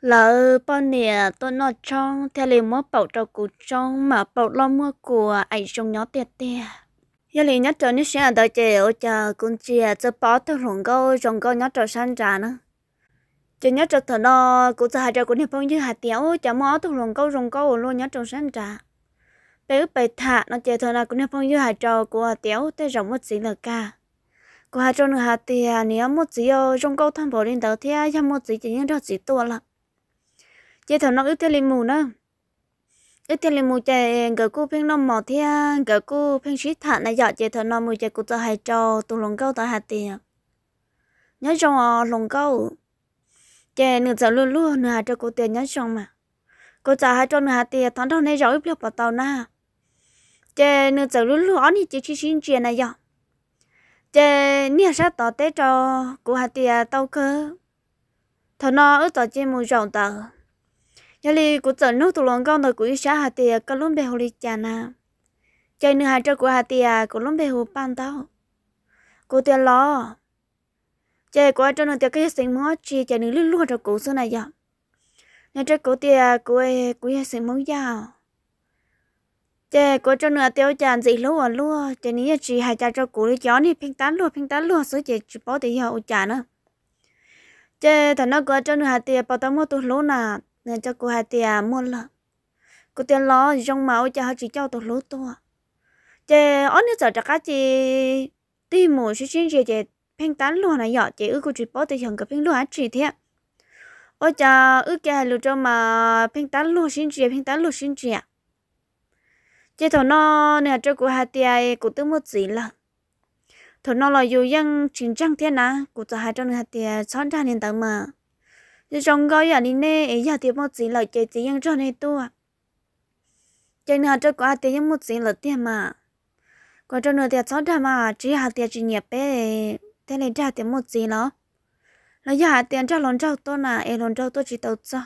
là bọn nè tôi nói trong theo lời mua bảo trâu cụ trong mà bảo lo mua của ảnh trong nhỏ tiệt tẹt giờ liền nhớ cho nó sẽ đợi chờ chờ cũng chỉ cho bảo theo lòng câu trong câu nhớ cho sang trả nữa chỉ nhớ cho thằng nó cũng cho hai trâu cũng hiệp phong như hạt tiểu chả mua theo lòng câu trong câu luôn nhớ cho sang trả bé ướp bày thả nó chơi thằng nào cũng hiệp phong như hạt trâu của hạt tiểu tới rộng một xí là ca của hạt trò nữa hạt tiền nếu một xí trong câu thằng bảo lên đầu thế cho một xí chỉ nhớ cho xí tua lắm chế thằng nó ít theo lên mù nữa ít theo lên mù chạy gỡ cô phim nông mỏ theo gỡ à, cô phim shit thả này dọ chế thằng nó mù chạy cô cho hai trò tụ lồng câu tại hạt tiền nhớ trong à, lồng câu chạy nửa giờ luôn luôn nửa hạt cho cô tiền nhớ trong mà cô trả hai trò nửa hạt tiền thằng thằng này dọ ít biết bảo tàu na chạy nửa giờ luôn luôn thì chỉ chỉ xin chuyện này dọ chạy nửa sát tỏ tế cho cô hạt tiền tàu cơ thằng nó ở tỏ trên mù rộng tàu giờ li cũng chọn nước tụ lòng con rồi cũng xả hạt tiền có luôn bề hồ đi chả na chơi nữa hạt cho của hạt tiền cũng luôn bề hồ ban tao cô tiền lo chơi của cho nó tiền cái sinh mốt chi chơi nữa luôn luôn cho cụ số này giờ nhà chơi cụ tiền của của sinh mốt giàu chè có cho nửa tiêu chàn gì lúa lúa chè ní chỉ hai cha cho cổ đi chó đi pin tán lúa pin tán lúa số chè chỉ bỏ tiền hiệu chả nữa chè thằng nó có cho nửa tiêu bảo tao mua tụi lúa nà nên cho cô hai tiền mua lợn, cô tiền lo giống máu cho họ chỉ cho tôi lúa to chè ón như giờ chắc cá chị đi mua chứ chính chị chị phanh tán luôn này nhỏ chị ư cô chị bỏ tiền cái phanh luôn á chị thế ôi cha ư kia lúa cho mà phanh tán luôn xin chị phanh tán luôn xin chị chị thằng nó nè cho cô hai tiền cô tự mua gì là thằng nó là dù dân chính trang thế nà cô cho hai trăm hai tiền xóa ra nên tao mà giờ trong gói giờ đi nè ấy giờ thì một gì lời chơi chỉ ăn cho này tua chơi à. nào cho quá thì ăn một gì lời tiền mà quá cho nữa thì cháu thà mà chỉ hạt tiền chỉ nhập bé thế này trả tiền một gì nó là giờ hạt tiền cho lon trâu tôi là em lon trâu tôi chỉ tàu cho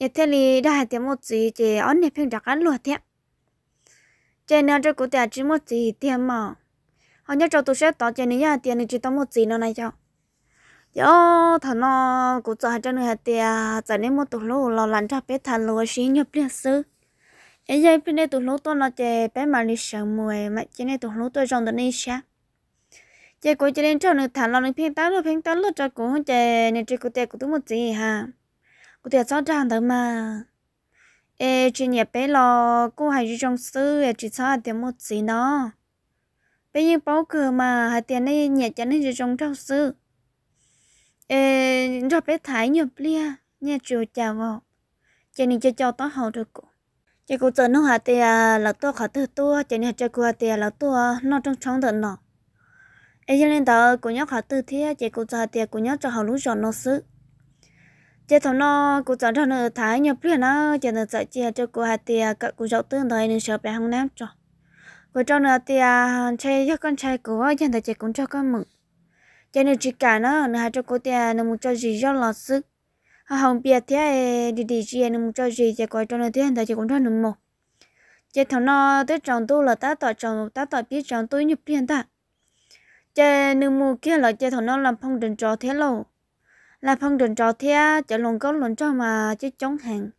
giờ thế này đã hạt tiền một gì chỉ ăn này phim đặc ăn luôn thế chơi nào cho cô tiền chỉ một gì tiền mà họ nhớ cho tôi sẽ tỏ chơi này giờ tiền này chỉ tao một gì nó này cho yo thằng nó cũng cho hai trăm hai tiền, giờ nên một tủ lô lo lắng cho bé thằng lô xí nhập liền sư ấy giờ bên này tủ lô tôi nó chơi bé mà đi sợ mùi mà chơi này tủ lô tôi trong đó đi xa chơi cô chơi lên cho nó thằng lo nó phiên tán nó phiên tán lô cho cô không chơi nên chơi cô chơi cô tôi một gì ha cô chơi sao trang đó mà ê chị nhà bé lo cô hay trong sư chị sao thì một gì nó bây giờ bảo cửa mà hai tiền này nhà chắn nên trong trong sư rập bé thái nhập lia nhà chủ chào vào cho nên cho cho tao hậu được cô cho cô chờ nó hà tì là tôi khả từ tôi cho nên cho cô hà tì là tôi nó trong trong đợt nọ ấy cho nên tao cô nhóc khả từ thế cho cô chờ tì cô nhóc cho hậu lúc rồi nó xứ cho thằng nó cô chờ cho nó thái nhập lia nó cho nên dạy chia cho cô hà tì các cô dậu tương thời nên sợ bé không ném cho cô cho nó tì à, chơi cho con trai của cho nên chị cũng cho con mừng cho nên chỉ cả nó nó hai cho cô ta nó muốn cho gì cho lọt sức họ không biết thế đi đi chơi, nó muốn cho gì thì coi cho nó thế thì chỉ cũng cho nó một chỉ thằng nó tới chồng tôi là ta tỏ chồng ta tỏ biết chồng tôi nhập tiền ta chỉ nó mua kia là chỉ thằng nó làm phong trình cho thế lâu là phong trình cho thế chỉ lồng có lồng cho mà chứ chống hàng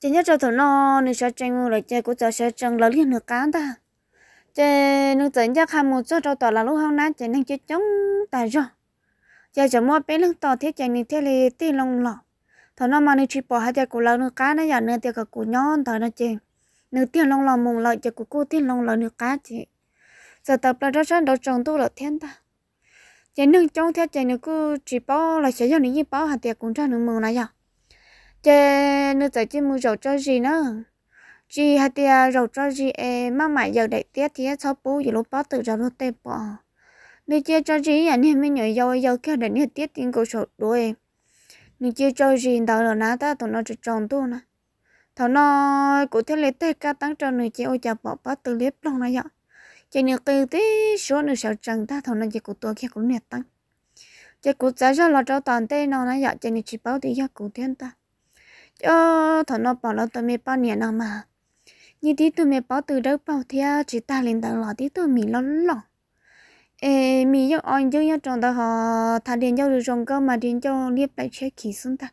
chỉ nhớ cho thằng nó nên sẽ tranh mua là chỉ của cho sẽ tranh là liên được cán ta chế nó dẫn cho khám một chút rồi tỏ là lúc hôm nay chế năng chế chống tài rồi giờ chỉ mua bé lúc tỏ thiết chế nên thiết lì tì lòng lọ thằng nó mà nó chỉ bỏ hai chế của lão nước cá nó giờ nên tiêu cả của nhon thằng nó chế nước tiền lòng lọ mùng lọ chế của cô tiền lòng lọ nước cá chế giờ tập là rất rất đầu trồng tu là thiên ta chế năng chống thiết chế nó cứ chỉ bỏ là sẽ cho nó như bỏ hai tiệc cũng cho nó mừng là giờ chế nó chỉ mua rượu cho gì nữa chị hạt tia rầu cho chị em mà mãi giờ đại tiết thì cho bố giờ lúc bắt từ ra lúc tê bỏ nên chia cho chị anh à, em mới nhớ giờ giờ kia đại hết tiết tiền cổ sổ đuôi nên chia cho chị đó là ná ta tụi nó chỉ tròn tu nè thảo nó cụ thể lấy tê ca tăng cho người chị ôi chà bỏ bắt tự liếp lòng này vậy chị nhiều từ tí số nữa sợ chẳng ta thảo nó chỉ cụ tua kia cũng nhiệt tăng chị cụ giá cho là cho toàn tê nó này vậy chị nhiều chỉ bảo thì giờ cụ thiên ta cho thảo nó bảo là tụi mình bao nhiêu năm mà như tí tụi mẹ bỏ từ đâu bảo thea à, chỉ ta lên đầu lọ tí tụi mì lo lo, ê mì yêu anh ờ, yêu yêu trong đó họ thà điện cho được rong câu mà điện cho liếp lại chết khí xuống ta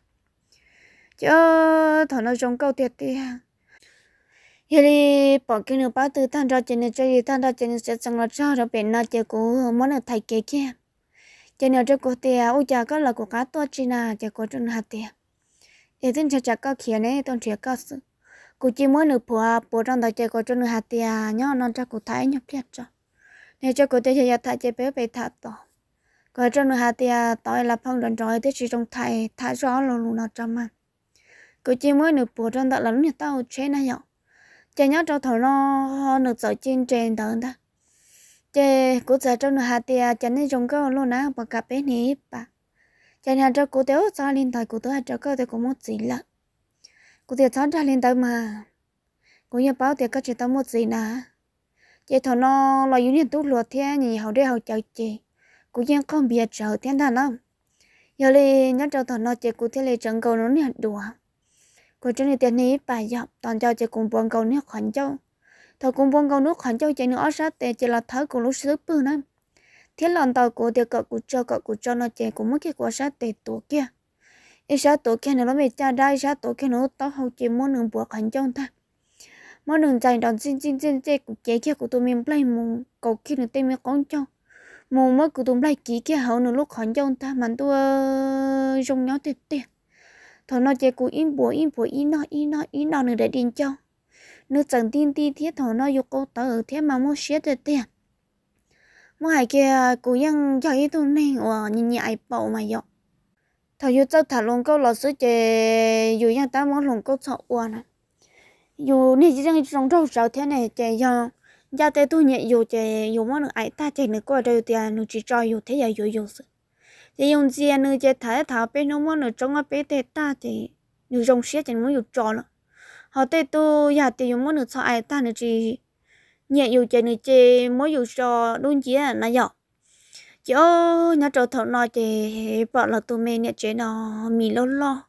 chứ ờ, thằng nó rong câu thiệt đi ha hiện đi bỏ cái nửa ba từ thằng ra trên này chơi thằng ra trên này sẽ chẳng là cho nó bên nó chơi cũ ờ, món này thay kia kia chơi nào chơi cũ thì u cha có là của cá to chi na à, chơi cũ trong hạt tiền để tin cho chơi có kia này tôi chơi có sự cô chỉ muốn nửa phù phù trong đó chơi cô cho nửa hạt tiền nhớ non cho cô thấy nhập liệt cho nếu cho cô thấy giờ thấy chơi bé bé thả to cô cho nửa hạt tiền tối là phong đoạn rồi tới chỉ trong thầy thả rõ luôn luôn nó cho mà cô chỉ muốn nửa phù trong đó là lúc nhà tao chơi này nhở chơi nhớ cho thầu nó nửa sợi trên trên đó ta chơi cô giờ trong nửa hạt tiền chẳng nên trong cái luôn á bà cà bé nếp bà chơi nhà cho cô thiếu sao liên thời cô tới cho cô thì cô muốn gì lắm cô tiệt chán trả lên tới mà cô nhà báo tiệt các chị tao một gì nà chị thọ nó lo yếu niên tốt luật thế nhỉ hậu đây hậu chào chị cô nhà không biết chờ thiên thần lắm giờ đi nhớ cho thọ nó chị cô thấy lệ trần cầu nó nhận đùa cô cho nên tiền này bài dọc toàn cho chị cùng buồn cầu nước khoản châu thọ cùng buồn cầu nước khoản châu chị nữa sát tiền chị là thấy cùng lúc sứ bự lắm thiên lòng tàu cô tiệt cậu cô cho cậu cô cho nó chị cũng mất cái quả sát tiền tổ kia ít sao tổ kia nó mới cha đây sao tổ kia nó tao học chỉ muốn nương bùa khẩn trương ta muốn nương chạy đòn xin xin xin xin cũng chế kia của tụi mình play mù cầu khi nương tên mình con trâu mù mới của tụi mình play kỹ kia hậu nương lúc khẩn trương ta mà tôi dùng ờ, nhau tiền tiền thằng nó chơi của im bùa im bùa im nó im nó im nó nương để điền trâu nương chẳng tin tin thiết thằng nó yêu câu tớ ở thế mà muốn xé tiền tiền mỗi ngày kia à, cũng ยัง chạy tụi này ở nhìn nhảy bầu mà dọc thầu yêu cháu thả lồng câu lọ sữa chè dù nhà ta muốn lồng câu sợ uổng nè dù nè chỉ rằng trong rau rau thế này chè do gia tế tôi nhẹ dù chè dù món được ai ta chè nữa qua đây tiền nữa chỉ cho dù thế giờ dù dù sự thì dùng gì nữa chè thả thả bên nó món nữa trong ở bên thế ta chè nữa trong xe chè muốn dù cho nữa họ tế tôi gia tế dùng món nữa sao ai ta nữa chỉ nhẹ dù chè nữa chè muốn dù cho đúng chỉ là nó dọc chỗ nhà trâu thầu nói chị bỏ là tụi mình nhà chị nó mì lo lo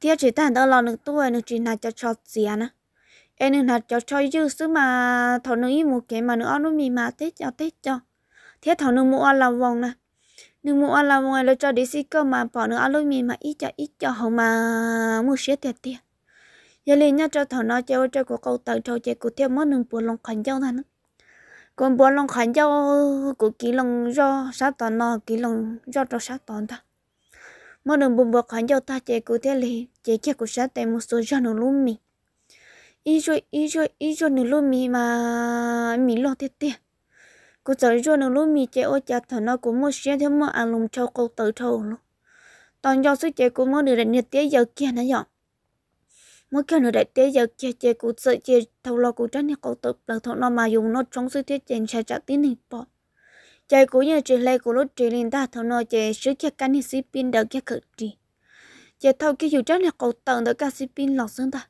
tiếc chỉ tàn đó lo được tuổi e nữa chỉ là cho cho gì à em nên là cho cho dư sứ mà thầu nữ ý một cái mà nữa nó mì mà tết cho tết cho thế thầu nữ mua là vòng nè nữ mua là vòng e là cho đi xí cơ mà bỏ nữa nó mì mà ít cho ít cho không mà mua xí tiền tiền giờ liền nhà trâu thầu nói cho cho của câu tặng cho chị của theo mất nương buồn lòng khẩn giao thằng còn bố lòng khán giao của kỹ lòng do sát toàn nó kỹ lòng do cho sát toàn ta mà đừng bùng bọc khán giao ta chế cụ thế lì chế kia của sát tại một số cho nó luôn mì ý rồi ý rồi ý rồi nó luôn mì mà mì lo thế tiền cô tới rồi nó luôn mì chế ô chả thằng nó cũng mua xe thêm mà ăn lùng châu câu tới châu luôn toàn do sức chế cũng mua được nhiệt tiết giờ kia nó dọn mỗi khi nó đại tế giờ chơi chơi cú chơi chơi thâu lo cú tránh thì cậu tự là thọ nó mà dùng nó trong suy thiết trên sai trả tin thì bỏ chơi cú như chơi lê cú lúc chơi lên ta thâu nó chơi sứ chơi cánh thì xí pin đỡ cái cực trì chơi thâu cái dù tránh thì cậu tận đỡ cái xí pin lọt xương ta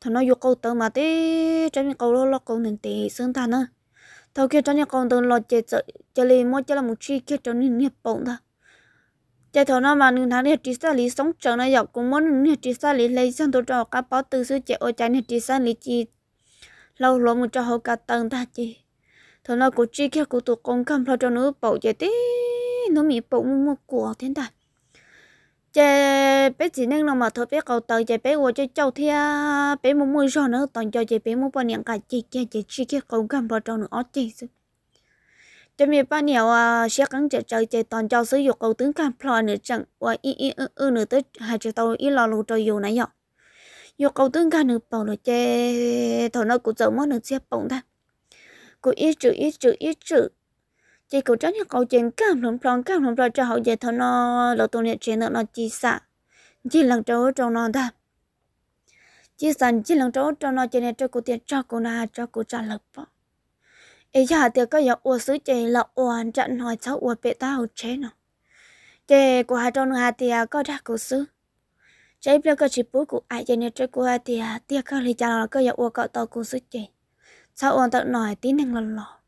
thâu nó dù cậu tự mà tế tránh thì cậu lo lo cậu nên tệ xương ta nữa thâu kia tránh thì cậu tự lọt chơi chơi lên mỗi chơi là một chi kia tránh thì nhập bụng ta giờ thọ nó mà nương thằng thì chỉ sao lý sống chờ này dọc cũng muốn nương chỉ sao lý lấy sang tổ trò các báo từ sư trẻ ô trái nương chỉ sao lý chỉ lâu lâu một trò hậu cả tầng ta chỉ thọ nó cũng chỉ kia cũng tụ công khâm lo cho nó bầu chạy tí nó mì bầu mua của thiên ta, chế bé chỉ nên là mà thôi bé cầu tàu chế bé ngồi chơi châu thia bé muốn mua rồi nữa toàn cho chế bé mua bao nhiêu cả chế kia chế chỉ kia công khâm lo cho nó ó chế cho mình bao nhiêu xe cắn chạy chạy chạy toàn cho sử dụng cầu tướng cam plo nữa chẳng và y y ư ư nữa tới hai triệu tàu y lò lù trôi dù này nhở yêu cầu tướng cam nữa bảo nữa chê thầu nó cũng giống mất nữa xe bỗng ta cô ít chữ ít chữ ít chữ chỉ cầu tránh cầu chuyện cam lồng plon cam lồng rồi cho hậu về thầu nó lò tụ niệm chuyện nữa nó chỉ xả chỉ lần trâu trong nó ta chỉ sẵn chỉ lần trâu trong nó chuyện này cho cô tiền cho cô na cho cô trả lời bỏ ấy giờ thì có giờ ua sứ chị là uan trận hỏi cháu ua bị tao chế nó chị của hai trong hà thì à, có đã cố sứ chế bây giờ chỉ bố của ai cho nên chơi của hai thì à, tiếc không thì chả là có giờ ua cậu tao cố sứ chị sao uan tao nói tí năng lần lò,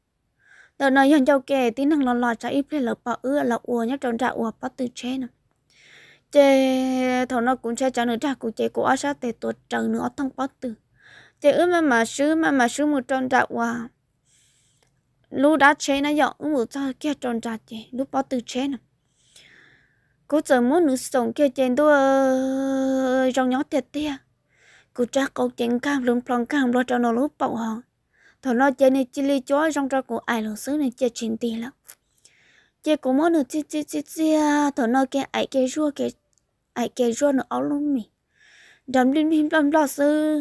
tao nói dần cháu kể tí năng lần lò cháu ít biết là bảo ưa là ua nhắc trong trại ua bắt từ chế nó chế thằng nó cũng sẽ trả nữa trả của chế của ở sát để tuột trần nữa thằng bắt từ chế ước mà mà sứ mà mà sứ một trong trại ua lúc đã chế nó dọn cũng một sao kia tròn trà chế lúc bao từ chế nè cô chờ muốn nữ sống kia trên đua ờ, trong nhóm tiệt tia cô cha cô chén cam luôn phong cam lo cho nó lúc bảo hòn thằng nó chơi này chỉ li chó trong trò của ai lần xứ này chơi chín tiền lắm chơi cũng muốn nữ chơi chơi chơi chơi thằng nó kia ai kia rua kia ai kia rua nó áo luôn mì đầm lên phim đầm lo xứ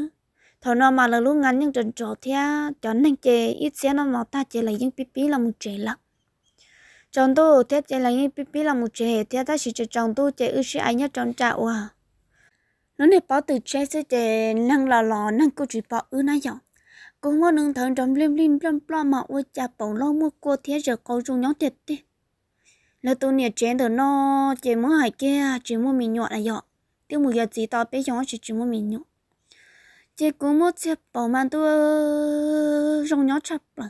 thọ nó mà là lúc ngắn nhưng trần trò thea cho nên chè ít xe nó mà ta chè là những pipi là một chè lắm trong tu thế chè là những pipi là một chè thế ta chỉ trong tu chè ư sĩ ai nhất trong trạo à nó này bảo từ chè sẽ chè năng là lò năng cô chỉ bảo ư nãy giờ cô muốn nâng thằng trong lim lim lim plom mà ôi cha bảo lo mua cô thế giờ cô dùng nhóm thiệt đi là tôi nhiệt chén từ nó chè muốn hải kia chỉ muốn mình nhọn là dọ tiêu mùi giờ gì to bé nhỏ chỉ chỉ muốn mình nhọn chỉ cũng muốn chị bảo mà tôi rong nhỏ chập rồi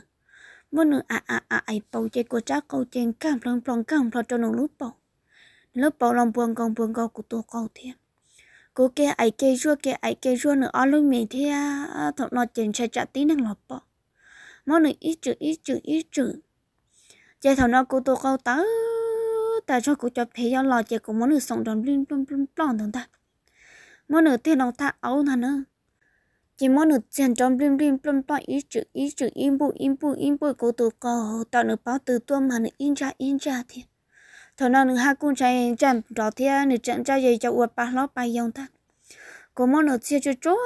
mỗi nửa à à à ai bảo chỉ của cha câu chuyện cảm lòng lòng cảm lòng cho nó lúc bầu lúc bầu lòng buồn còn buồn còn của tôi cầu thiên cô kia ai kia rua kia ai kia rua nữa ở lúc mình thì thằng nó chuyện sẽ trả tí năng lọp bỏ mỗi nửa ít chữ ít chữ ít chữ chị thằng nó của tôi câu tớ ta cho cô cho thấy do lò chị cũng muốn được sống đòn blin blin blin blon thằng ta mỗi nửa tiền lòng ta ấu thằng nữa chỉ món được tiền trong blim blim plum to ý chữ ý chữ im bộ im bộ im bu cô tụ cô tạo được bao từ tuôn mà được in ra in ra thì thằng nào được hai con trai chạm đó thì được chạm trai gì cho uất ba ló ba yong ta cô món được tiền cho chỗ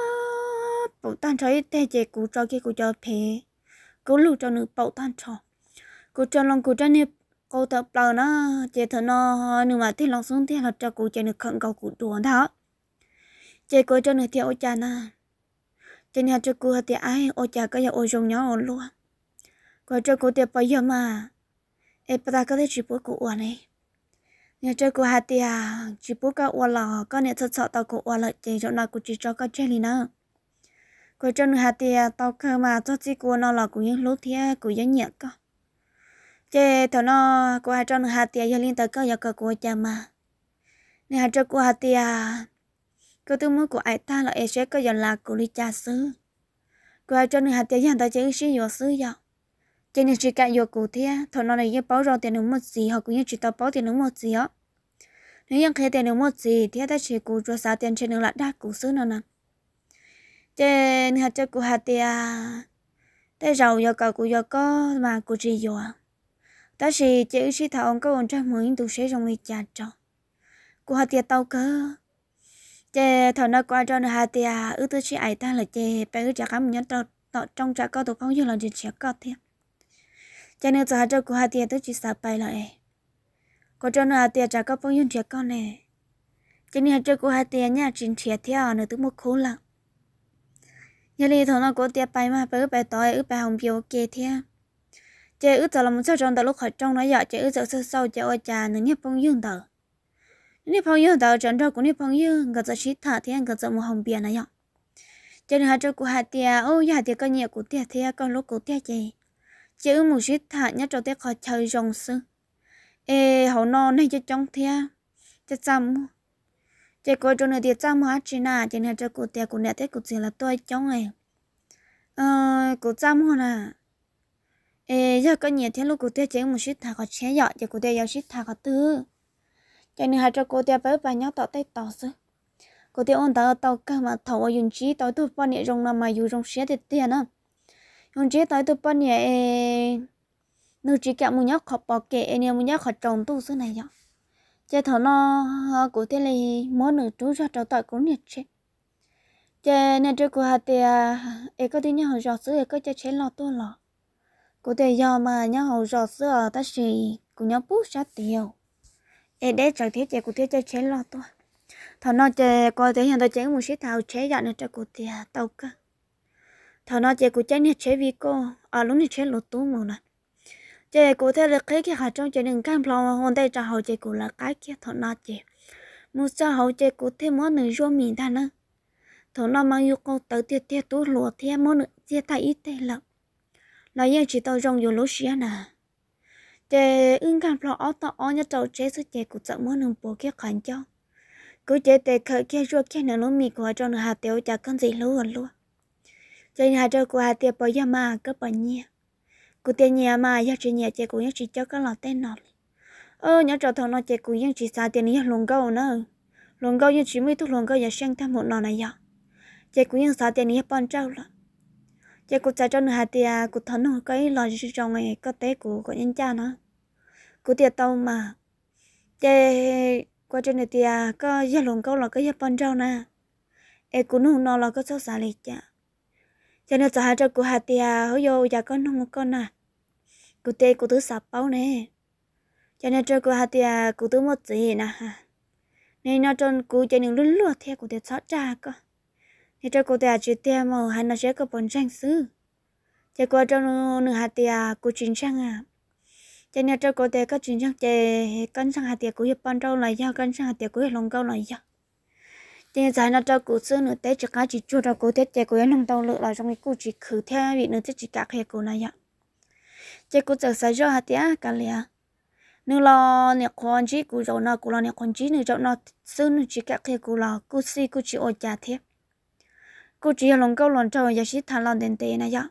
bảo tan cho tê chế cú cho kia cú cho phê cú lù cho nữ bảo tan cho cú cho lòng cú cho nếp cú tập lờ nó chế thằng nó nữ mà thì lòng xuống thì là cho cú chế nữ khẩn cầu cú đồ đó chế cú cho nữ theo cha na trên nhà cho cô hạt thì ai ô chả có nhà ô rồng nhỏ luôn Qua cho cô thì bây giờ mà em bắt đầu có thể chỉ bố cô này nhà cho cô hạt thì à chỉ bố cô ô là có nhà thật sợ tao cô ô là chỉ chỗ nào cô chỉ cho có chơi nữa Qua cho người hạt thì tao cơ mà cho chỉ cô nó là cũng những lúc thế cũng những nhẹ cơ chế thằng nó cô hạt cho người hạt thì giờ liên tới có giờ cơ cô cha mà nhà cho cô hạt thì của của ai ai ta là là sẽ có lý sứ, cho người ก็ตัวมือกูไอ้ตาเราเอเชก็ยังลากูลิจาซื้อกูไอ้จนหนึ่งหัดเตียยันตาเจ๊ชื่ออยู่ซื้อยาวเจนี่จีกันอยู่กูเทียทอนอะไรยังเป้ารอเตียนหนึ่งหมดสี่หอกูยังจีตาเป้าเตียนหนึ่งหมดสี่อ่ะ nếu ยัง khi tiền được một gì thì ta chỉ cú cho sao tiền trên đường lại đa cú xứ nào nè trên hạt cho cú hạt tia ta giàu giờ cả cú giờ có mà cú chỉ giờ ta chỉ chỉ chỉ thảo ông có ổn trai mới tụ sẽ dùng đi chặt cho cú hạt tia tao cơ chè thằng nó qua cho nó hai tia ư tư chi ai ta là chè bé ư chả cắm nhát tao trong trà có tụ phong như là chuyện chè có thế. cho nên cho hai cho của hai tia tư chi sập bay lại có cho nó hai tia trà có phong như chè con nè cho nên hai trâu của hai tia nhà chuyện chè theo nó tự một khốn lắm. nhà lì thằng nó có tia bay mà bé ư bé tối ư bé hồng biểu kê thế. chè ư cho là một số trong tao lúc khỏi trong nó giờ chè ư sợ sau sâu chè ôi chà nó nhét phong như tao 你朋友到郑州，跟你朋友我在其他天我在我旁边那样。cho nên cho cô hạt tiền ô nhà tiền coi nhà của tiền thì con lúc của tiền gì chứ một số thả nhất cho tiền khỏi chơi rồng sư ê hậu no này cho trong thea cho chăm cho cô cho nửa tiền chăm hóa chỉ là cho nên cho cô tiền của nhà tiền của gì là tôi trong này ờ của chăm hoa nà ê giờ có nhiều thế lúc của tiền chứ một số thả khỏi chế dọ cho cô tiền yêu số thả khỏi tư cho nên hai cho cô tia bớt và nhớ tỏ tay tỏ sư cô tia ôn tao tao cả mà thầu ở dùng trí tới tụt bao nhiêu rong là mà dùng rong xé thì tiền á dùng trí tới tụt bao nhiêu nữ trí cả muốn nhớ khó bỏ kệ anh em muốn khó trồng tu sư này nhở chơi thầu nó cô tia lấy món nữ trú ra trâu tỏi cũng nhiệt chết chơi nên trước của hai tia ấy có tin nhớ hồi rõ sư ấy có chơi chén lọ tu lọ cô tia do mà nhớ hồi rõ sư ở ta chỉ cũng nhớ bút sát tiêu để để chẳng thế chế cụ thế chơi chế lo to thằng nó chơi coi thế hiện tôi chế một xí thao chế dọn được cho cụ thì tàu cơ thằng nó chế cụ chế nhiệt chế vì cô à lúc này chế lột tú mồ nè chế cụ thế là cái cái hạt trong chế đừng cam plong hôm đây cho hậu chế cụ là cái kia thằng nó chế một cho hậu chế cụ thế món nửa rô mì ta nữa thằng nó mang yêu cô tới tiệt tiệt tú lụa thế món nửa chia tay ít tệ lắm là yên chỉ tao rong vô lối xí nè chế ưng cảm phò ở tao ở nhất tàu chế số chế cũng chẳng muốn nông bố kia khẩn cho cứ chế tệ khởi kia ruột kia nó mì của cho nó hạt tiêu chả con gì lú hơn luôn cho nên hạt tiêu của hạt tiêu bò giờ mà cứ bò nhiêu cứ tiền nhà mà nhà chị nhà chị cũng nhà chị cho con lọt tên nọ ơ nhất trò thằng nó chị cũng nhà chị xa tiền nhà lồng gấu nữa lồng gấu nhà chị mới thu lồng gấu nhà sang tham một nọ này giờ chị cũng nhà xa tiền nhà bán trâu lắm chị cũng trả cho nó hạt tiêu à, cũng thằng nó cái lọt chị trong ngày có tế của của nhân cha nó cú tiệt tàu mà thế qua trên này thì à có gia lồng câu là có gia bận rau nè em cũng nung nó là có sáu xả lì chả cho nên hai cho cú hạt thì à hối vô giờ dạ có nung một con nè cú tê cú thứ sập bao nè cho nên cho cú hạt thì à cú thứ một gì nè nên nó cho cú cho những lúc lúa theo cú tê sáu trà co, nên cho cú tê à chỉ tê mà hai nó sẽ có bận tranh xứ cho qua cho nung hạt thì à cú chín trang à cho nên cho cô đề các chuyện chắc để cân sang hạt tiệc của hiệp ban trâu lại giao cân sang hạt tiệc của hiệp long câu lại giao cho nên giải nó cho cụ sư nữa tế chỉ cá chỉ chua cho cụ tế chế của hiệp long tàu lựa lại trong cái cụ chỉ khử theo vị nữa tế chỉ cả hiệp cụ này giao chế cụ trở sai cho hạt tiệc cả liền nếu lo nè con chỉ cụ cháu nó cụ lo nè con chỉ nữa cho nó sư nữa chỉ cả hiệp cụ lo cụ si cụ chỉ ôi cha thiệp cụ chỉ long câu lần trâu giờ chỉ thằng lần đến tế này giao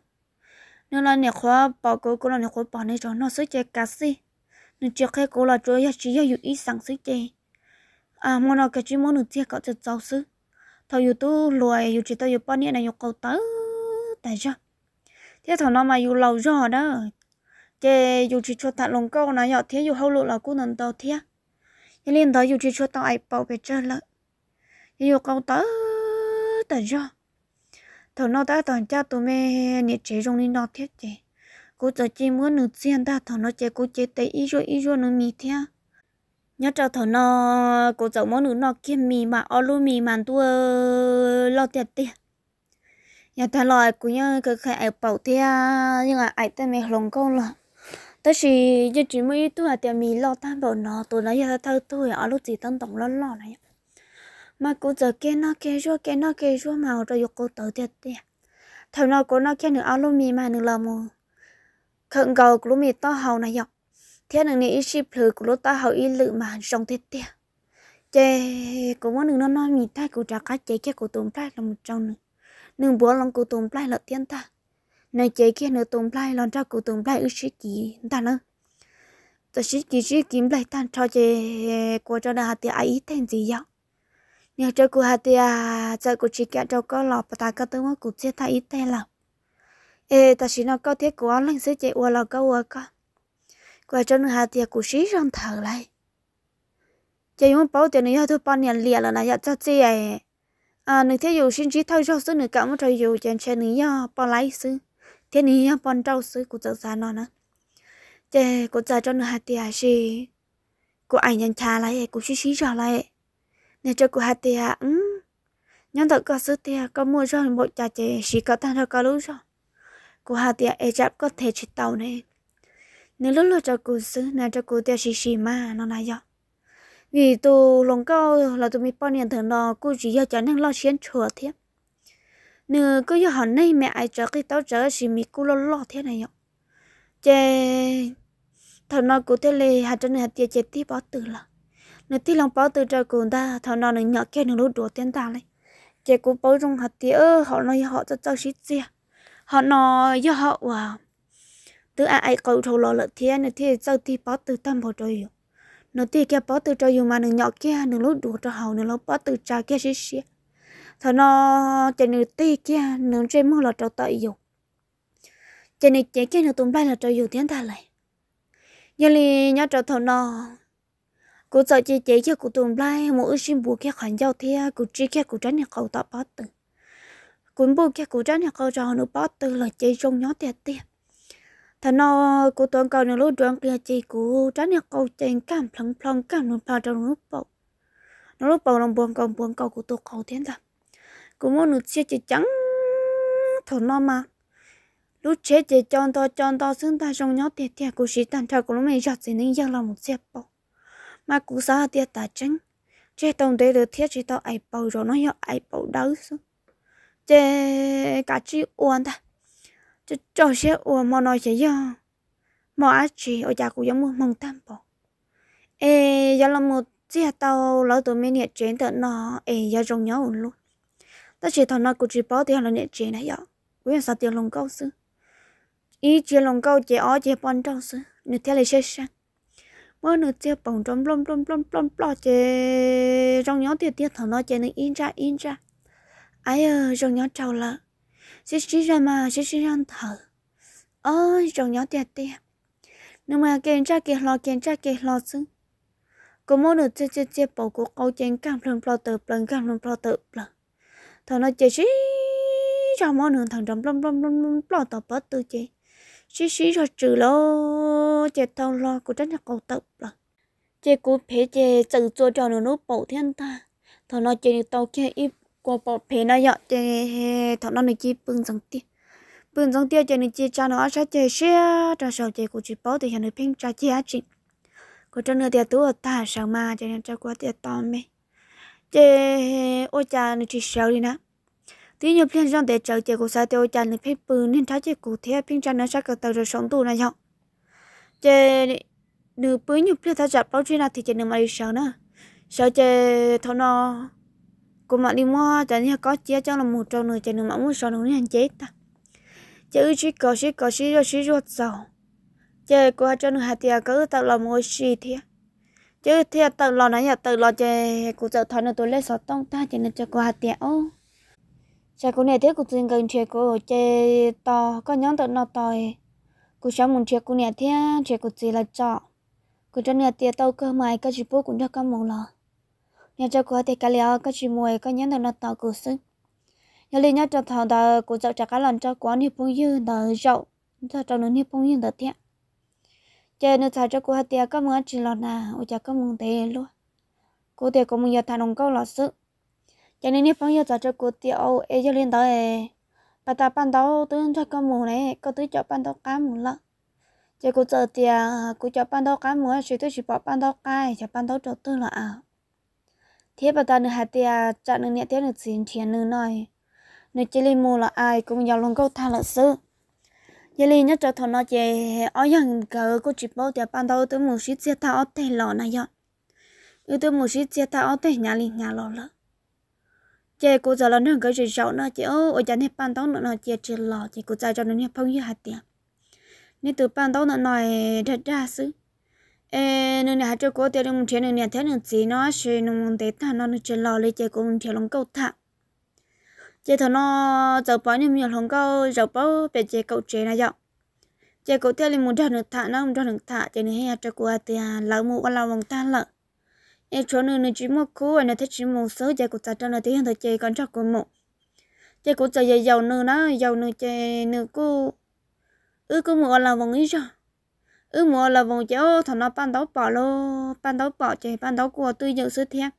nếu là nhà khoa bảo cô cô là nhà khoa bảo này cho nó sẽ chế cá gì, nếu chơi khai cô là chơi chỉ là ý sáng sẽ chế, à mà nó cái chỉ muốn được chơi có chơi giáo sư thầu yêu tu loài yêu chỉ tao yêu bao nhiêu này yêu cầu tớ tại sao thế thằng nó mà yêu lâu rồi đó chơi yêu chỉ cho thằng lồng câu này yêu thế yêu hậu lộ là cô nằm tao thế nên đó yêu chỉ cho tao ai bảo về chơi lại yêu cầu tớ tại sao thằng nó đã toàn cha tụi mẹ nhiệt chế trong linh đó thiết chế cô giờ chỉ muốn nữ xiên ta thầu nó chế cô chế tới ít rồi ít rồi nó mì thế nhớ cho thằng nó cô giờ muốn nửa nó kiếm mì mà ở luôn mì mà tua lo tiền tiền nhà ta lòi cũng như cái cái ai bảo thế nhưng mà ai ta mẹ lòng câu là tới khi giờ chỉ mới tu là tiền mì lo tan bảo nó tụi nó giờ thâu tôi ở lúc chỉ tân tổng lo lo này mà cô giờ kia nó kia rua kia nó kia rua mà rồi dục cô tự thiệt đi thằng nào cô nó kia nữa áo lông mì mà nữa là mù khẩn cầu của mì to hầu này dọc thế nữa này ship lử của lúa to hầu y lự mà trong thiệt đi chè cô muốn nữa nó nói mì thay cô trả cá chế kia cô tùng thay là một trong nữa nương búa lòng của tôm thay là tiên ta này chế kia nữa tùng thay lòng trao cô tùng thay ư ship kỹ ta nữa tôi ship kỹ ship kiếm lại tan cho chế cô cho đã hạt thì ai ý tên gì vậy nhà cho của hà thì à của chị chỉ cả cho có lọ bà ta có tướng cô chia thay ít thế là ê ta chỉ nó có thiết của anh lên sẽ chạy qua lọ có qua có qua cho nó hà thì à cô xí răng thở lại chạy muốn bảo tiền nữa thôi bao nhiêu liền là này cho chị ấy à nữ thế dù xin chỉ thâu cho số nữa cảm một trời dù chẳng chơi nữ do bao lấy sư thế nữ do bao trâu sư của tự gia nó nữa chạy của gia cho nữ hạt thì gì à của anh nhận trà lại của chị xí rõ lại nên cho cô hạt tia ừ nhóm tớ có số thì có mua cho một trà chè chỉ có tăng cho có lúc cho, cô hạt tia e chặt có thể chỉ tàu này Nếu lúc lúc cho cô xứ nên cho cô tia chỉ chỉ mà nó này rồi vì tôi lòng cao là tôi mới bao nhiêu thằng nó cô chỉ cho cho nên lo chiến chùa thế nữa cứ cho họ nay mẹ ai cho cái tao trở thì mình cô lo lo thế này nhóc. chè thằng nó cô thế lê hạt cho nên hạt tia chè tí bỏ từ là nó tí lòng bảo từ trời cũng ta thằng nào nó nhỏ cái nó lút đồ tiền ta này, chị cũng bảo trong hạt tía ờ, họ nói họ cho cho xít gì họ nói do họ wow từ ai ai cầu thầu lò lợt thiên nó thì sau thì bảo từ tâm bảo trời nó thì cái bảo từ trời mà nó nhỏ cái nó lút đồ cho họ nó bảo từ cha cái xí xí thằng nào chị nó tí cái, nó chơi mưa là trâu tội rồi, chị này chị kia nó tụng bài là trời dùng thiên ta này, giờ thì nhớ trở thằng nào cô sợ chị chị cho cô tùng lại mỗi xin bố kia khoản giao thế cô chỉ kia cô tránh khẩu tỏ bát tử cô bộ kia cô tránh khẩu trò nó bó tử là chị trông nhó tiệt tiệt thà nó cô tuần cầu nó lúc đoàn kia chị cô tránh khẩu trên cảm phẳng phẳng cảm nó pha trong lúc bầu nó lúc bầu lòng buồn cầu buồn cầu của tôi khẩu thiên thật cô muốn nó chia chị trắng thổ nó mà lúc chết chị chọn to chọn to xương ta trông nhó tiệt tiệt cô chỉ tàn trà của nó mình giọt gì nên giang là một xe bầu mà cú sa tia ta chăng chế tông để được thiết chế tao ai bầu rồi nó hiểu ai bầu đâu số chế cả chi uan ta chế cho xe uan mà nói chế yo mà ác chi ở nhà cũng giống mong mong tam bảo ê giờ là một chiếc tàu lão tụi mình nhận chế tận nó ê giờ trông nhau luôn ta chỉ thằng nó cũng chỉ bảo thì là nhận chế này yo với sao tiền lồng câu sư ý chế lồng câu chế ó chế bọn trâu sư nếu thế là sẽ sang mà nó chơi bồng trong lom lom lom lom lom chơi trong nhó tiệt tiệt thằng nó chơi nó in ra in ra ai ơi trong nhó trâu là sẽ chỉ ra mà sẽ chỉ ra thở ơi trong nhó tiệt tiệt nhưng mà kiểm tra kiểm lo kiểm tra kiểm lo chứ có mỗi được chơi chơi chơi bồng của câu chơi cam lên bao tự lên cam lên bao tự lên thằng nó chơi xí trong mỗi được thằng trong lom lom lom lom bao tử bao tử chơi xí xí rồi trừ lô cho tàu tao lo của tránh là cầu tập là chị cũng phê chị tự cho cho nó nó bảo thiên ta thọ nó chị tàu kia ít qua bảo phê nó dọn chị thọ nó này chị bưng rằng tiền bưng rằng tiền chị này chị cha nó sẽ chị xe cho sau chị của chị bảo thì hiện nó phim cha chị á chị của tránh là tiền tuổi ta sao mà chị nên cho qua tiền tao mày chị ô cha này chị sao đi nè tí nhiều phiên rằng để chờ chị của sao ô cha này phim bưng nên tháo chị của thế phim cha nó sẽ cất tàu rồi sống tù này nhở chế nữ bữa nhục liệt thao chặt bao chuyện nào thì chế nữ mà đi sợ nữa sau chơi thao nó cô mặc đi mua chả như có chia cho là một trong người chơi nữ mà muốn sợ nữa nên chết ta chơi ư chỉ có chỉ có chỉ rồi chỉ ruột giàu chế qua cho nữ hạt tiền cứ tạo lòng ngồi xì thế chứ thì tự lo nãy giờ tự lo chơi cụ trợ thằng nữa tôi lấy sáu tông ta chỉ nên cho cô hạt tiền ô cha cô này thế cụ tiền gần chơi cô chơi to có nhóm tự nó to cô cháu muốn chơi cô nhà thế chơi cô gì là cho cô cho nhà tiền tao cơ mày các chị bố cũng được các mồm lo nhà cho cô thì cái liao các chị mồi các nhắn nó tao cô sức nhà liền nhà cho thằng đó cô cháu trả cái lần cho quán thì phong như đó rậu cho cho nó thì phong như đó thế chơi nữa thằng cho cô hạt tiền các món chỉ lo nà ôi cha các món tệ luôn cô tiền có muốn nhà thằng ông câu là sức cho nên thì phong như cho cho cô tiền ô ấy cho lên tới bà ta ban đầu tôi cho con mù này có tôi cho ban đầu cá mù lợ chỉ cô giờ thì à, cô cho ban đầu cá mù rồi tôi chỉ bỏ ban đầu cái cho ban đầu cho tôi là à thế bà ta nữa hạt à, thì chọn nữa nhẹ thế nữa xin tiền nữa nói nữa chỉ lên mù là ai cũng giàu luôn câu tha là sư giờ lên nhất cho thằng nó về ở gần cờ cô chỉ bỏ thì ban đầu tôi muốn xịt xe tao ở đây lọ này vậy tôi muốn xịt xe tao ở đây nhà liền nhà lọ lợ chị cô giờ là nương cái gì cháu nữa chị ô ở nhà này ban nữa nó chị chị lò chị cô giờ cho nó nhà phong như hạt tiền nên từ ban tao nữa nói thật ra xứ ê nương này hạt cho cô tiền nương thế nương này thấy nương gì nó sẽ nương muốn tới thằng nó nương chị lò lấy chị cô nương theo lòng câu thả chị thằng nó giờ bao nhiêu nhiều lòng câu giờ bao về chị cậu chị này dạo chị cậu tiền nương muốn cho nương thà nó một cho nương thà chị nương hay hạt cho cô à, tiền à, lỡ mua qua lò vòng ta lợ em cho nên nó chỉ một cú anh thích chỉ một số giờ của ta cho nó thấy hơn thời chơi còn chắc của một chơi của chơi giờ giàu nữa nó giàu nữa chơi nữa cô ư cô mua là vòng ý sao ư mua là vòng chéo thằng nó ban đầu bỏ lô ban đầu bỏ chơi ban đầu của tôi dựng số thiệt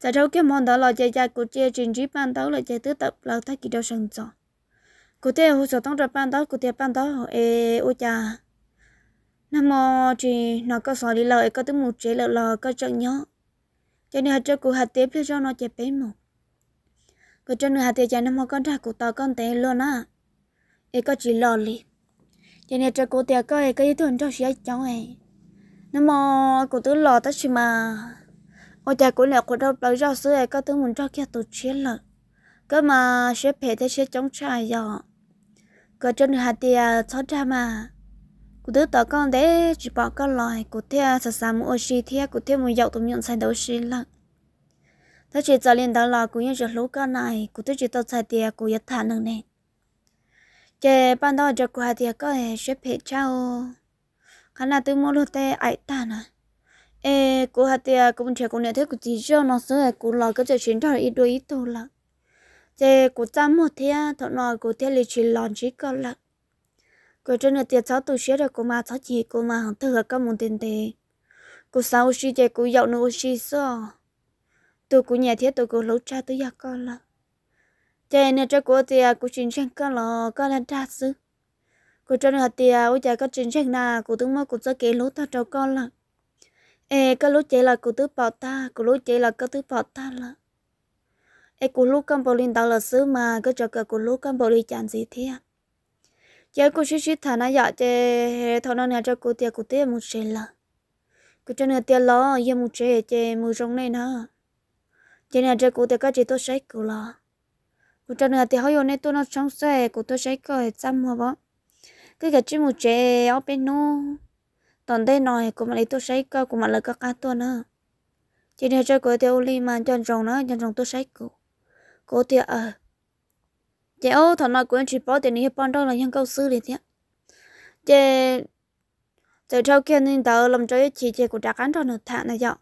giờ đâu cái món đó là chơi chơi của chơi trình trí ban đầu là chơi tứ tập là thấy kỳ đâu sân rồi cụ thể hồ sơ tăng ra ban đầu cụ thể ban đầu ê ô cha nam mô chỉ nó có sò đi lợi có tới một chế lợi lò có trận nhớ cho nên hạt cho cụ hạt tiếp cho nó chế bé một cái chân người hạt thì cho nam mô con ra cụ tao con té luôn á e có chỉ lò li cho nên cho cụ tiệc coi có ý tưởng cho xí cháu ấy nam mô cụ tứ lò tất chỉ mà ôi cha cụ lẹo cụ đâu lấy rau sữa ấy có tới muốn cho kia tổ chế lợi cơ mà sẽ phải thế sẽ chống trai rồi cái chân nên hạt thì cho ra mà cụ đứa tao con để chỉ bỏ con loài cụ theo sợ sám mua xì theo cụ theo muốn dậu tụi nhận sai đấu xì lận ta chỉ cho liền đó là cụ nhận cho lũ con này cụ tôi chỉ tao sai tiệt cụ yết thả nương này chế ban đầu cho cụ hai tiệt có thể xếp hệ trao khả năng tôi mua lô tê ai ta nè ê cụ hai tiệt cũng chỉ cụ nhận thấy cụ chỉ cho nó sửa cụ lo cái chuyện chuyển trao ít đôi ít thôi lận chế cụ chăm một thế thọ nọ cụ theo lịch trình lòn chỉ còn lận cô trên là tiệt cháu tu sĩ rồi cô mà cháu chỉ cô mà hằng thưa các môn tiền tệ cô sau khi chạy cô dạo nữa xí sao tôi cũng nhà thiết tôi cũng lấu cha tôi giặc con là chạy nè cho cô thì cô chính trang con là con là cha sư cô cho là thì ôi chạy có chính trang nào cô tưởng mới cô sẽ kể lấu ta cho con là ê cái lối chạy là cô tứ bỏ ta cô lối chạy là cô tứ bỏ ta là ê cô lúc con bảo linh tao là sư mà cứ cho cái cô lúc con bảo linh chẳng gì thế giờ cô sĩ sĩ thằng này giờ chơi thằng nó nhà chơi cô tiệt cô tiệt một chơi là cô chơi nhà tiệt lo giờ một chơi chơi một trong này nữa chơi nhà chơi cô tiệt cái chơi tôi sấy cô lo cô chơi nhà tiệt hơi này tôi nó trong xe cô tôi sấy cô chăm hoa bó cái cái chơi một chơi ở bên nó toàn đây nói cô mà lấy tôi sấy cô cô mà lấy các cá tôi nữa chơi nhà chơi cô tiệt uli mà chơi trong nữa chơi trong tôi sấy cô cô tiệt ờ chị ô thằng nào của anh bảo tiền đi bán đâu là những câu sư đi. thế chị từ sau kia nên tớ làm cho chị chị cũng đã cắn cho nửa thạ này dọ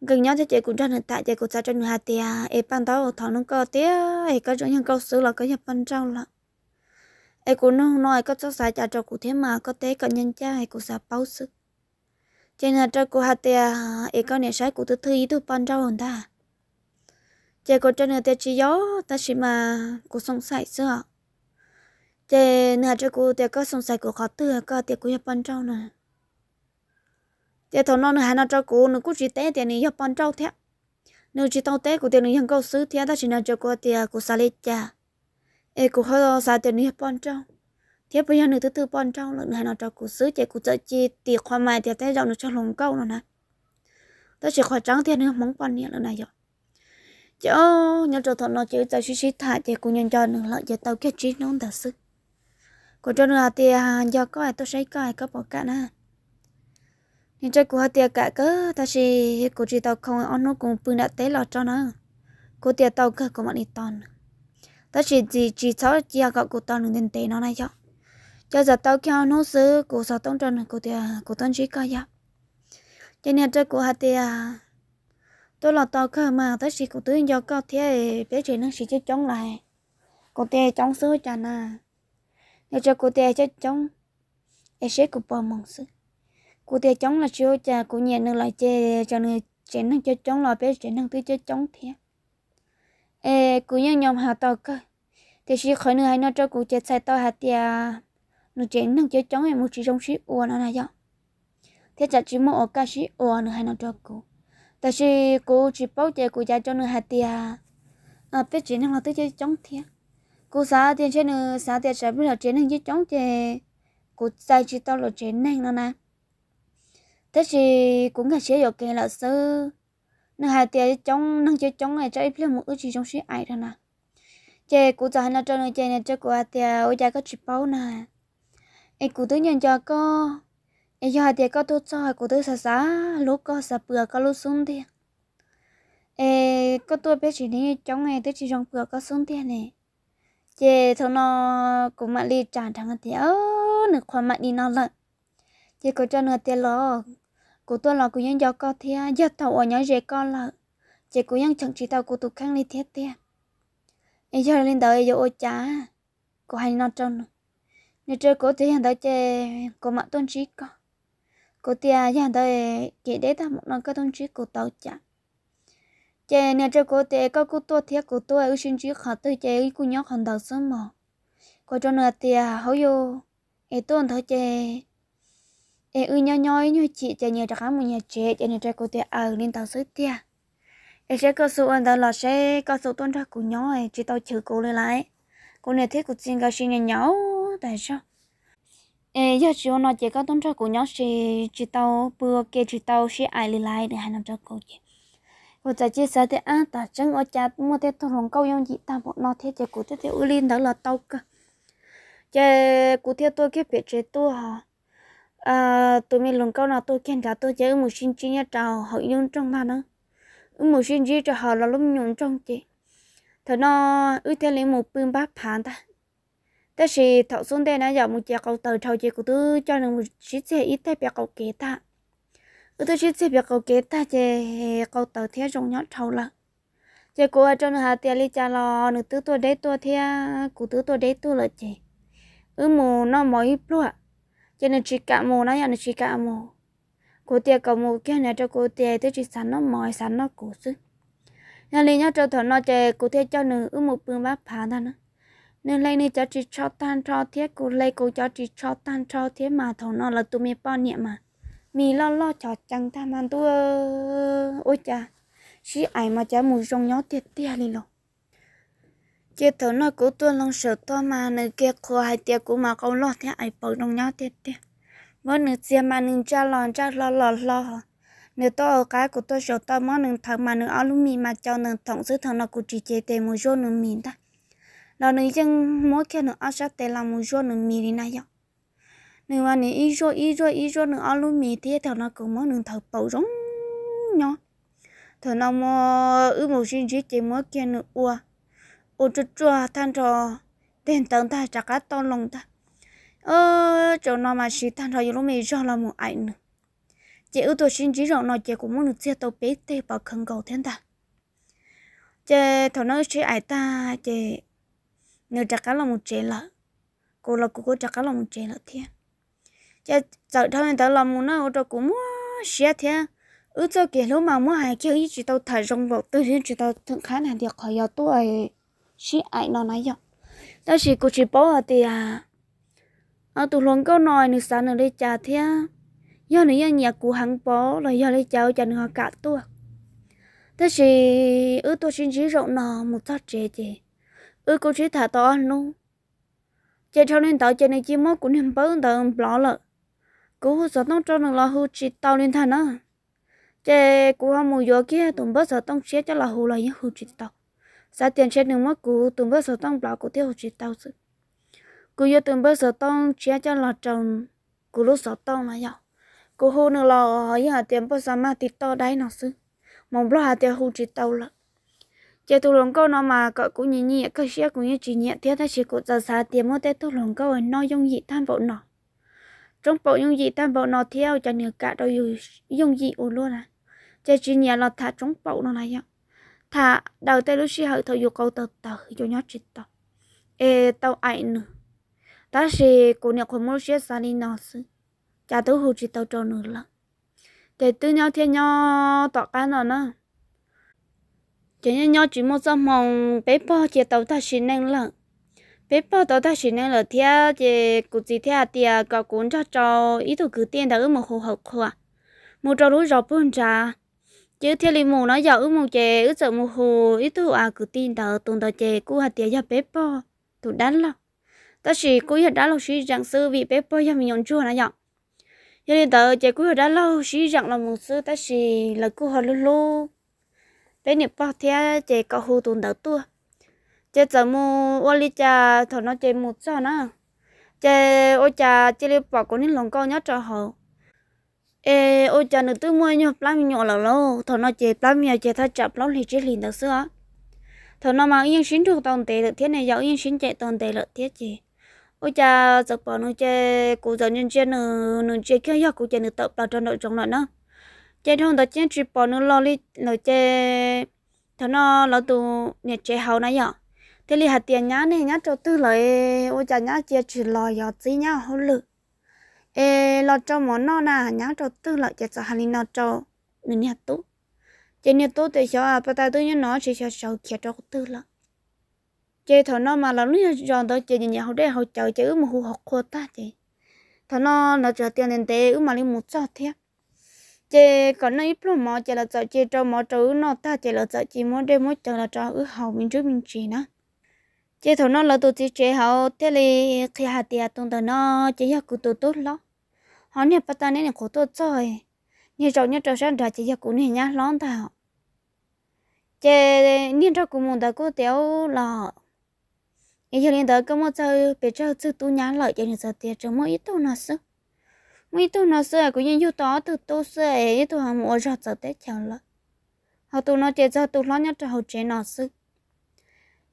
gần nhau thì chị cũng cho nửa thạ chị cũng sẽ cho nửa hạt tiền em bán tao thằng nó có tía em có chỗ những câu sư là có nhập bán trâu là em cũng nói nói có chỗ xài trả cho cụ thế mà có tế có nhân cha em cũng sẽ báo sư Trên nên cho cụ hạt tiền em có nhận sai cụ thứ thứ ý thứ bán trâu hơn ta à chế có cho nửa tế chỉ gió ta chỉ mà cô sống sai xưa chế nửa cho cô tế có sống sai của khó tư có tế cô nhập ban trâu nè chế thằng non nửa hai nó cho cô nửa cũng chỉ tế tế nửa nhập ban trâu thế nửa chỉ tao tế của tế nửa hàng câu sứ thế ta chỉ nửa cho cô tế cô xa lệ cha ê cô hơi xa tế nửa nhập ban trâu thế bây giờ nửa thứ tư ban trâu lần hai nó cho cô sứ chế cô chơi chi tiệc khoa mai tế tế dòng nửa cho lồng câu nè ta chỉ khỏi trắng thế nửa móng ban nè lần này rồi cho nhân trò thằng nó chơi tao xí xí thả thì cô nhân cho nó lợi giờ tao kết trí nó thật sự cô cho nó thì do có ai tôi sẽ có ai có bỏ cả nè nhưng chơi của họ thì cả cơ, ta chỉ cô chỉ tao không ăn nó cũng bưng đã tế lọt cho nó cô thì tao cơ của mọi đi toàn ta chỉ chỉ chỉ cháu chỉ à gọi cô tao đừng tế nó này cho cho giờ tao kêu nó xứ cô sao tông trần cô thì cô tông chỉ coi ya cho nên chơi của họ thì tôi là tàu cơ mà tới chỉ cũng tưởng do có thế bé chỉ năng chỉ chết chống lại cô tê chống sứ chả nà nếu cho cô tê chết chống em sẽ cũng bỏ mong sứ cô tê chống là chưa chả cô nhẹ nữa lại chê cho nên chỉ năng chết chống là bé chỉ năng tới chết chống thế ê cũng như nhom hà tàu cơ thì chỉ khởi nữa hay nói cho cụ chết sai tàu hà tia nó chỉ năng chết chống em một chỉ trong ship uo nó này vậy thế chả chỉ một cái ship uo nữa hay nói cho cụ. 但是 cô chỉ bảo vệ cô gia cho nó hạt tiền à biết chuyện là tôi chơi chống thiệt cô xã tiền trên nữa ờ, xã tiền sẽ biết là chuyện này chứ chống thì cô sai chỉ tao là chuyện này là nè thế thì cũng là sẽ được cái là sư nó hạt tiền chống năng chơi chống này chơi biết một ước gì trong sĩ ai đó nè chị cô xã là cho nó chơi này chơi của tiền ôi cha có chỉ bảo nè ai cô tự nhiên cho có e giờ thì tiệt có tu cho hay có tu sa lúc có sa bừa có lúc xuống thì, e có tôi biết chỉ nên trong ngày tôi chỉ trong bừa có xuống tiền này chị thằng nó cũng mặn đi trả thằng thì ớ nước khoa mặn đi nó lận chị có cho nửa tiền lo cô tôi là cũng nhân do có thì, giờ tàu ở nhớ dễ con là chị cũng nhân chẳng chỉ tàu cô tôi khang đi thiết tiền em giờ lên đời vô chả cô hai nó trong nếu chơi cổ thì hiện tại chị của mặn tuân trí con cô tia chẳng tới kể đấy ta một năm các thông chí cô tàu chả chè nhà cho cô tia có cô tua thiệt cô tua ở sinh chí khả tới chè cô nhóc hàng đầu sớm mà cô cho nửa tia hấu vô, em tuần thôi chè em ư nhau nhói như chị chè nhà chắc một nhà chè chè nhà cho cô tia ở ờ, lên tàu sớm tia em sẽ có số anh đó là sẽ có số tuần ra của nhóc chỉ tàu chữ cô lên lại cô này thích cô xin cao xin nhau tại sao ê giờ chỉ nó chỉ có tôn trọng của nhau chỉ chỉ tao bữa kia chỉ tao sẽ ai lấy lại để hai năm cho cô chị cô cha chia sẻ thì à ta chẳng ở cha mua thế thằng không câu nhau gì ta bọn nó thế chỉ của thế thì ưu linh đó là tao cơ chế cụ theo tôi cái biệt chế tôi hả à tụi mình lần câu nào tôi khen cả tôi chế một sinh chi nhá trào hậu nhân trong ta nữa một sinh chi cho họ là lúc nhung trong chị thằng nó ưu theo lấy một bưng bát phán ta ta chỉ thọ xuống đây nãy giờ một chiếc cầu tàu thầu chỉ cho nên một chiếc xe ít thay biệt cầu kế ta ở tôi chiếc xe là chỉ của cho nên hà tiền đi trả lo nửa tư tôi đấy tôi thế của tư tôi đấy tôi mù nó mới luôn cho nên chỉ cả mù nãy nó chỉ cả mù cô tiền cầu mù kia này cho cô tiền tôi chỉ sẵn nó mỏi sẵn nó cố sức nhà lý nhá cho thọ nó chơi cô thế cho nửa ở một bưng bát phá ta nữa nên lấy này cho chị cho tan cho thiết cô lấy cô cho chị cho tan cho thiết mà thầu nó là tụi mình bao nhiêu mà mi lo lo cho chẳng tham ăn tôi ôi cha chị ai mà cha mù rong nhó tiệt tia đi lo chị thầu nó cố tôi lòng sợ to mà nữ kia cô hai tiệt cô mà câu lo thế ai bỏ rong nhó tiệt tia với nữ kia mà nữ cha lo cha lo lo lo nữ to ở cái của tôi sợ to mà nữ thằng mà nữ áo lúa mi mà cho nữ thằng giữ thằng nó cũng chỉ chế tề mù rong nữ mi ta là nấy chăng mỗi khi nó ăn sát để làm một chỗ nó mì đi này vậy nếu mà nếu ít chỗ ít chỗ ít chỗ nó ăn luôn mì thì thằng nó cũng mỗi nó thở bầu rống nhá thằng nó mà ư một sinh chỉ chỉ mỗi khi nó ua ô chua chua than trò tiền tầng ta chắc cá to lòng ta ơ chỗ nào mà chỉ than trò lúc mì cho là một ảnh nữa chỉ ưu tôi xin chỉ rồi nó chỉ cũng muốn được xe tàu bé tê bảo khẩn cầu thiên ta chị thằng nó chỉ ai ta chị nếu chắc là một chế là, cô là cô cô chắc là một chế là thế chứ giờ thôi người ta làm một ở chỗ cô mua xe thế ở chỗ kể lúc mà mua hai kia chỉ tao thải rong vào tôi chỉ chỉ tao thượng khá là được khỏi giờ tôi xe ai nó nói vậy đó chỉ cô chỉ bảo là thì à à tụi luôn câu nói nữa sáng nữa đây trả thế giờ nữa nhà cụ hắn bỏ rồi giờ đây cháu cho nữa cả tuổi, đó chỉ ở tôi xin chỉ rộng nó một chút chế chế ư cô chỉ thả to luôn, chạy cho nên tao chạy này chỉ mất cũng không bao giờ lo lợ cú hú sợ tông cho nó lo hú chỉ tao lên thằng nữa chạy cú ham mù gió kia tụm bớt sợ tông chết cho là hú là những hú chỉ tao sa tiền chết nhưng mất cú tụm bớt sợ tông lo cú theo hú chỉ tao sự cú giờ tụm bớt sợ tông chết cho là chồng cú lúc sợ tông là nhau cú hú nó lo hỏi hả tiền bớt sợ mà thì to đấy nó sự mong lo hả tiền hú chỉ tao lợ chế tu lồng câu nó mà cậu cũng nhìn nhẹ các xe cũng như chỉ nhẹ thế thế chỉ cũng giờ xa tiền mua tết tu lồng câu nó dùng gì tham bộ nó trong bộ dùng gì tham bộ nó theo cho nhiều cả đôi dùng gì ổn luôn à chế chỉ nhẹ là thả trong bộ nó này ạ thả đầu tay lúc xí hở thầu dục câu tờ tờ cho nhót chỉ tờ ê tao ảnh nữa ta sẽ cô nhà không mua xe xa đi nó xứ cha tôi hụt chỉ tao cho nữa là để tư nhau thiên nhau tọt cái nó nữa chỉ nhớ nhớ chỉ một giấc mong bé bò chỉ tàu ta xin năng lợ bé bò tàu ta xin năng lợ thì chỉ cụ chỉ theo tiề có cuốn cho cho ý đồ cứ tiền đã ước một hồ học khoa một trò lúa rau bún trà chứ theo lý mù nó giờ ước một chè ước sợ một hồ ý đồ à cứ tiền đã tuần đầu chè cú hạt tiề giờ bé bò tụt đánh lợ ta chỉ cú hạt đã lâu sĩ rằng sư vị bé bò giờ mình nhận chua nó giờ cho nên tờ chè cú hạt đã lâu sĩ rằng là một sư ta chỉ là cú hạt luôn luôn bé nè bao thế chị có hù tụn đầu tua chị giờ mu ô li cha thằng nó chị một sao nữa chị ô cha chị liệu bảo con nín lòng con nhớ cho họ ê ô cha nữa tư mua nhọ plám nhỏ lâu lâu thằng nó chị plám nhọ chị thay chập lâu thì chị liền đầu xưa thằng nó mà yên sinh thuộc tồn tệ được thế này giàu yên sinh chạy tồn tệ được thế chị ô cha giờ bảo nó chơi cố giờ nhân chơi nữa nữa chơi kia giờ cố chơi nữa tập vào trong đội trong loại nữa chế thông đó chế chỉ bỏ nó lo đi nó chế thằng nó lo tụ nhà chế hậu này giờ thế li hạt tiền nhá này nhá cho tư lời ô chả nhá chia chỉ lo giờ tí nhá hỗ lự ê lo cho món nó nà nhá cho tư lợi chế cho hàng nó cho mình hạt tú chế nhà tú thì cho à bà ta tư như nó chỉ cho sầu kia cho tư lợi chế thằng nó mà là lúc giờ đó chế nhà nhà hậu để hậu chờ chế ước mà hù học khô ta chế thằng nó nó cho tiền đến tế ước mà lên một cho thiệt chị còn nói lúc mà chị là sợ chế cho mò trữ nó ta chị là sợ chỉ muốn đem mỗi chờ là cho ứ hậu mình trước mình chị nó chế thầu nó là tụi chị chị hậu thế li khi hạt tiệt tung tờ nó chế yêu cụ tụi tốt lắm họ nhà bắt ta nên là khổ tốt rồi như trâu như trâu sáng ra chế yêu cụ này nhá lón ta chị nên cho cụ muốn ta cụ tiểu là ý cho nên tới cơ mà chơi biết chơi chơi tu nhá lợi cho nên giờ tiệt cho mỗi ít tu nó sức nguy tu nó sửa cũng những yếu tố từ tu sửa ấy tu hàng mùa rọt giờ tết chào lợ họ tu nó chơi giờ tu lo nhất cho hậu chế nó sư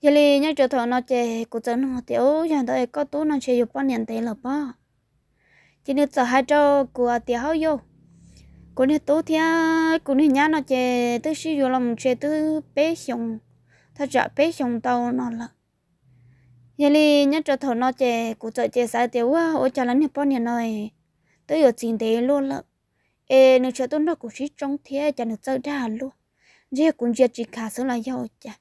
giờ li nhất cho thọ nó chơi của dân họ tiểu giờ đó có tu nó chơi dục bao nhiêu tiền là bao chỉ nên sợ hai trâu của tiểu hậu vô của nên tu thì của nên nhà nó chơi tới sử dụng lòng chơi tới bé sùng thật ra bé sùng tàu nó là giờ li nhất cho thọ nó chơi của chơi chơi sai tiểu quá ôi chả lắm được bao nhiêu này tôi ở trên thế luôn lận, em nếu cho tôi nó cũng chỉ trong thế chả được chơi đà luôn riêng cũng giờ chỉ khá số là giàu chả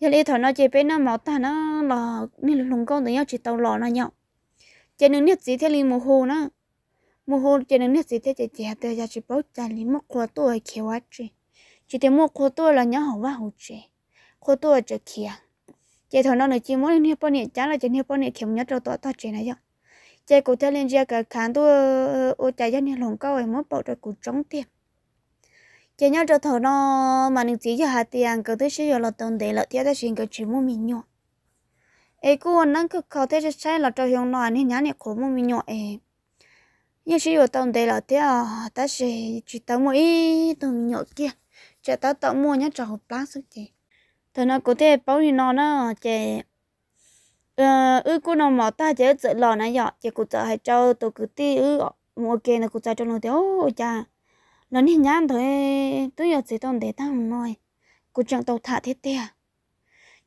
giờ lấy thằng nó chỉ biết nó mỏ ta nó là nên lùng con tụi nhau chỉ tàu lò là nhau chỉ nên nhất gì thế liền mồ hôi nó mồ hôi chỉ nên nhất gì thế chỉ chả tới giờ chỉ bảo chả liền một khóa tuổi khéo quá chứ chỉ thế một khóa tuổi là nhau hỏng quá hỏng chứ khóa tuổi chỉ kia chỉ thằng nó nói chỉ muốn liên hiệp bọn này chả là chỉ liên hiệp bọn này khéo nhất rồi tao tao chỉ này vậy chạy cụ theo lên ra cả khán tu ô chạy ra nên lồng cao ấy mất bảo rồi cụ trống tiền chạy nhau cho thầu nó mà những gì cho hạt tiền cứ tới sử dụng là tồn để là theo ta xin cái chỉ mua mình nhọ ấy cô nâng cứ khó thế sai là cho hiền nói nên nhá này khổ mua mình nhọ ấy nhưng sử dụng tồn để lợi theo ờ, ta sẽ chỉ tao mua ít tồn nhọ kia chạy tao tao mua nhá cho hộp lá sức chị thằng nó có thể bảo thì nó nó chạy ờ ư cô nó mỏ ta chơi chợ lò này nhở, chơi cụ chơi hay trâu tổ cứ ti ư ờ, mua kia là cụ chơi trong nó thì ô cha nó nhìn nhãn thôi tôi giờ chỉ tông để không nói cụ chẳng tàu thả thế tè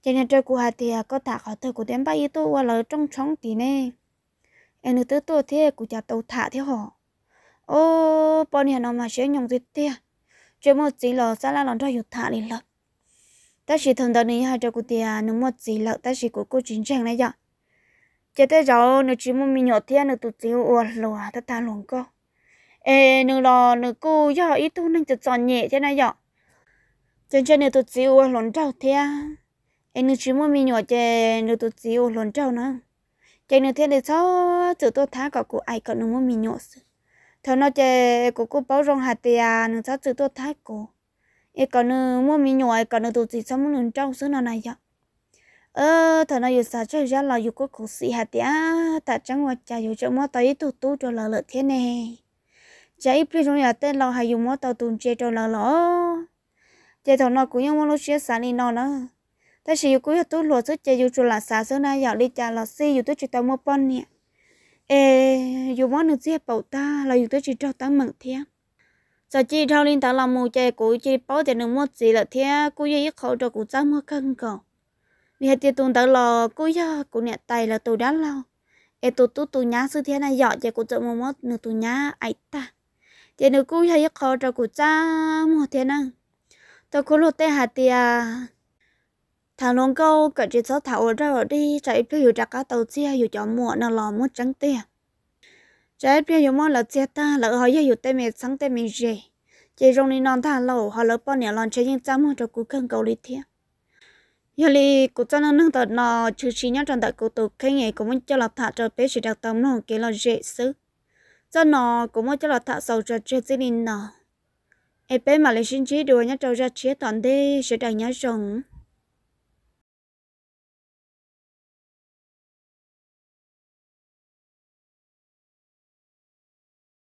cho nên chơi cụ hà thì có thả khỏi thời cụ đem bay tôi qua lời trong trống tí nè em nữ tứ tôi thế cụ chơi tàu thả thế họ ô bọn nhà nào mà chơi nhung thế tè chơi một tí lò xa là lòn cho hiểu thả lên lập ta chỉ thằng đó này hai cho cô tiền nó mất gì lợ ta chỉ có cô chính trang này giờ chỉ tới cháu nó chỉ muốn mình nhỏ thiên nó tụt tiêu uột lùa ta ta luôn cô ê nó lo nó cô giờ ít tu nên chật tròn nhẹ thế này giờ chân chân nó tụt tiêu uột lộn trâu thiên ê nó chỉ muốn mình nhỏ chè nó tụt tiêu uột lộn trâu nữa chè nó thiên để cháu chữ tôi thá cả cô ai cả nó muốn mình nhỏ sự thằng nó chơi cô cô bảo rong hạt tiền nó cháu chữ tôi thá cô e cả nữa mua mi nhỏ còn nữa tụi chị sao muốn nâng trong số nào này vậy ờ thằng này giờ chơi ra là dù có cổ sĩ hạt tía ta chẳng qua chả dù chơi mua tay tụt tụt cho là lợi thế này chơi ít biết trong nhà tên là hay dùng mua tàu tụt chơi cho là lỡ chơi thằng nào cũng như mua lúc chia sản đi nó nữa ta chỉ dù cũng tụt lúa sức chơi dù cho là xả số này giờ đi chả là si dù tụt chỉ tao mua bông nè ê dù mua nước gì bảo ta là dù tụt chỉ cho ta mừng thiệt giờ chỉ thao linh tao làm một chế cú chỉ bảo tiền được một gì là thế cú ye ít khẩu cho cũng trăm mua cân cầu vì hết tiền tuần tao lò cú ye cú nhẹ tay là tôi đã lâu em tôi tôi tụ nhá sư thế này dọ chế cú chợ mua một nửa tụ nhá ai ta chế nửa cú ye ít khẩu cho cú trăm mua thế năng tao cú lột tê hạt tiền thằng long câu cởi chế sau thảo ở đâu đi chạy phải hiểu ra cá tàu chia hiểu cho mua nó lò mua trắng tiền trái bia yêu mong là chết ta là họ yêu tên mình sáng tên mình gì chỉ rong nên non thả lâu họ lỡ bao nhiêu lần chơi những trăm cho cú khăn cầu lý thiệt giờ li cú cho nó nâng tờ nó trừ chi nhá trong tại cú tụ cái nghề cũng muốn cho là thả cho bé chỉ đặt tâm nó cái là dễ xứ cho nó cũng muốn cho là thả sầu cho chơi gì nên nó em bé mà lấy sinh trí đuổi nhá trâu ra chế toàn đi sẽ đặt nhá rồng